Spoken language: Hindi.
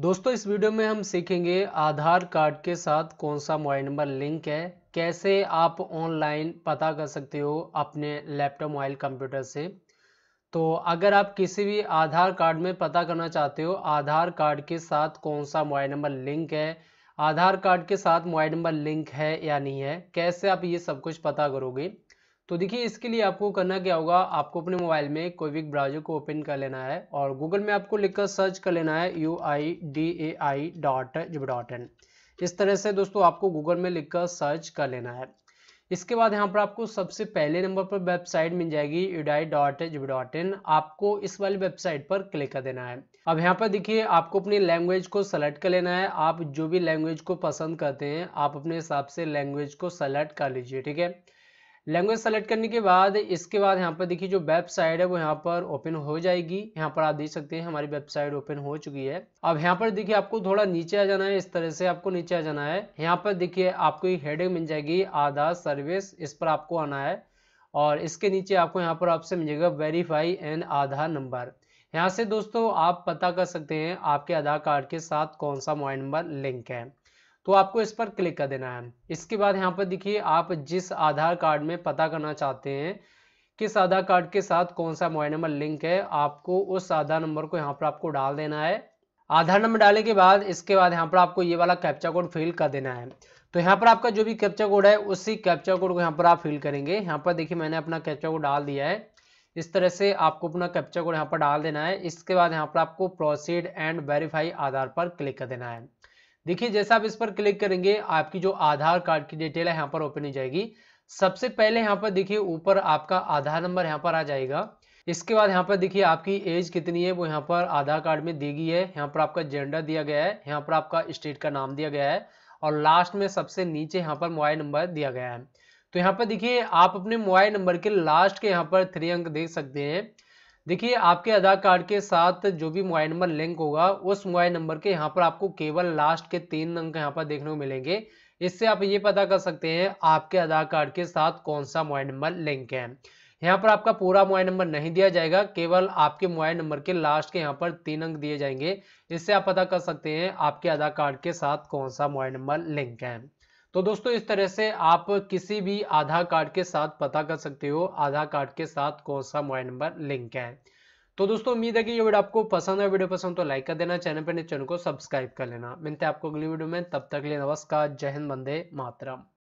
दोस्तों इस वीडियो में हम सीखेंगे आधार कार्ड के साथ कौन सा मोबाइल नंबर लिंक है कैसे आप ऑनलाइन पता कर सकते हो अपने लैपटॉप मोबाइल कंप्यूटर से तो अगर आप किसी भी आधार कार्ड में पता करना चाहते हो आधार कार्ड के साथ कौन सा मोबाइल नंबर लिंक है आधार कार्ड के साथ मोबाइल नंबर लिंक है या नहीं है कैसे आप ये सब कुछ पता करोगे तो देखिए इसके लिए आपको करना क्या होगा आपको अपने मोबाइल में कोई भी ब्राउजर को ओपन कर लेना है और गूगल में आपको लिखकर सर्च कर लेना है U I D A I dot जिब डॉट इन इस तरह से दोस्तों आपको गूगल में लिखकर सर्च कर लेना है इसके बाद यहाँ पर आपको सबसे पहले नंबर पर वेबसाइट मिल जाएगी यूडाई डॉट जी डॉट इन आपको इस वाली वेबसाइट पर क्लिक कर देना है अब यहाँ पर देखिए आपको अपनी लैंग्वेज को सेलेक्ट कर लेना है आप जो भी लैंग्वेज को पसंद करते हैं आप अपने हिसाब से लैंग्वेज को सेलेक्ट कर लीजिए ठीक है लैंग्वेज सेलेक्ट करने के बाद इसके बाद यहाँ पर देखिए जो वेबसाइट है वो यहाँ पर ओपन हो जाएगी यहाँ पर आप देख सकते हैं हमारी वेबसाइट ओपन हो चुकी है अब यहाँ पर देखिए आपको थोड़ा नीचे आ जाना है इस तरह से आपको नीचे आ जाना है यहाँ पर देखिए आपको एक हेडिंग मिल जाएगी आधार सर्विस इस पर आपको आना है और इसके नीचे आपको यहाँ पर आपसे मिल जाएगा वेरीफाई एन आधार नंबर यहाँ से दोस्तों आप पता कर सकते हैं आपके आधार कार्ड के साथ कौन सा मोबाइल नंबर लिंक है तो आपको इस पर क्लिक कर देना है इसके बाद यहाँ पर देखिए आप जिस आधार कार्ड में पता करना चाहते हैं किस आधार कार्ड के साथ कौन सा मोबाइल नंबर लिंक है आपको उस आधार नंबर को यहाँ पर आपको डाल देना है आधार नंबर डालने के बाद इसके बाद यहाँ पर आपको ये वाला कैप्चा कोड फिल कर देना है तो यहाँ पर आपका जो भी कैप्चा कोड है उसी कैप्चा कोड को यहाँ पर आप फिल करेंगे यहाँ पर देखिए मैंने अपना कैप्चा कोड डाल दिया है इस तरह से आपको अपना कैप्चा कोड यहाँ पर डाल देना है इसके बाद यहाँ पर आपको प्रोसीड एंड वेरीफाई आधार पर क्लिक कर देना है देखिए जैसा आप इस पर क्लिक करेंगे आपकी जो आधार कार्ड की डिटेल है यहाँ पर ओपन हो जाएगी सबसे पहले यहाँ पर देखिए ऊपर आपका आधार नंबर यहाँ पर आ जाएगा इसके बाद यहाँ पर देखिए आपकी एज कितनी है वो यहाँ पर आधार कार्ड में दी गई है यहाँ पर आपका जेंडर दिया गया है यहाँ पर आपका स्टेट का नाम दिया गया है और लास्ट में सबसे नीचे यहाँ पर मोबाइल नंबर दिया गया है तो यहाँ पर देखिए आप अपने मोबाइल नंबर के लास्ट के यहाँ पर थ्री अंक देख सकते हैं देखिए आपके आधार कार्ड के साथ जो भी मोबाइल नंबर लिंक होगा उस मोबाइल नंबर के यहाँ पर आपको केवल लास्ट के तीन अंक यहाँ पर देखने को मिलेंगे इससे आप ये पता कर सकते हैं आपके आधार कार्ड के साथ कौन सा मोबाइल नंबर लिंक है यहाँ पर आपका पूरा मोबाइल नंबर नहीं दिया जाएगा केवल आपके मोबाइल नंबर के लास्ट के यहाँ पर तीन अंक दिए जाएंगे इससे आप पता कर सकते हैं आपके आधार कार्ड के साथ कौन सा मोबाइल नंबर लिंक है तो दोस्तों इस तरह से आप किसी भी आधार कार्ड के साथ पता कर सकते हो आधार कार्ड के साथ कौन सा मोबाइल नंबर लिंक है तो दोस्तों उम्मीद है कि ये वीडियो आपको पसंद है वीडियो पसंद तो लाइक कर देना चैनल पर चैनल को सब्सक्राइब कर लेना मिलते हैं आपको अगली वीडियो में तब तक लिए नमस्कार जय हिंद बंदे मातरम